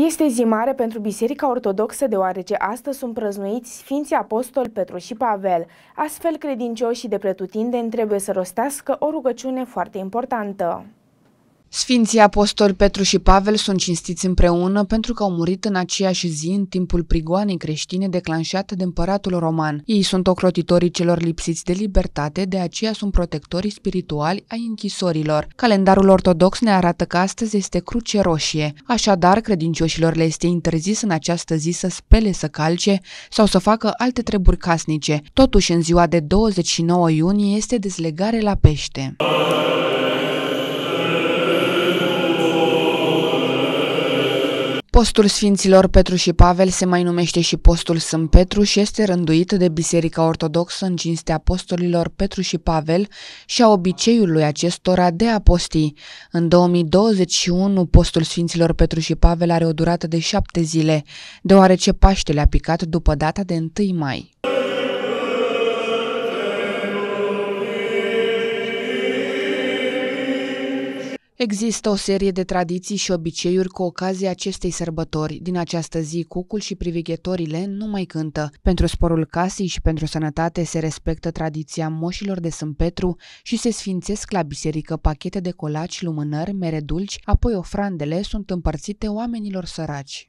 Este zi mare pentru Biserica Ortodoxă deoarece astăzi sunt prăznuiți Sfinții Apostoli Petru și Pavel. Astfel, credincioșii de pretutindeni trebuie să rostească o rugăciune foarte importantă. Sfinții apostoli Petru și Pavel sunt cinstiți împreună pentru că au murit în aceeași zi în timpul prigoanei creștine declanșată de împăratul roman. Ei sunt ocrotitorii celor lipsiți de libertate, de aceea sunt protectorii spirituali ai închisorilor. Calendarul ortodox ne arată că astăzi este cruce roșie, așadar credincioșilor le este interzis în această zi să spele, să calce sau să facă alte treburi casnice. Totuși, în ziua de 29 iunie este dezlegare la pește. Postul Sfinților Petru și Pavel se mai numește și Postul Sânt Petru și este rânduit de Biserica Ortodoxă în cinstea apostolilor Petru și Pavel și a obiceiului acestora de a posti. În 2021, Postul Sfinților Petru și Pavel are o durată de șapte zile, deoarece Paștele a picat după data de 1 mai. Există o serie de tradiții și obiceiuri cu ocazia acestei sărbători. Din această zi, cucul și privighetorile nu mai cântă. Pentru sporul casei și pentru sănătate se respectă tradiția moșilor de Sânt Petru și se sfințesc la biserică pachete de colaci, lumânări, mere dulci, apoi ofrandele sunt împărțite oamenilor săraci.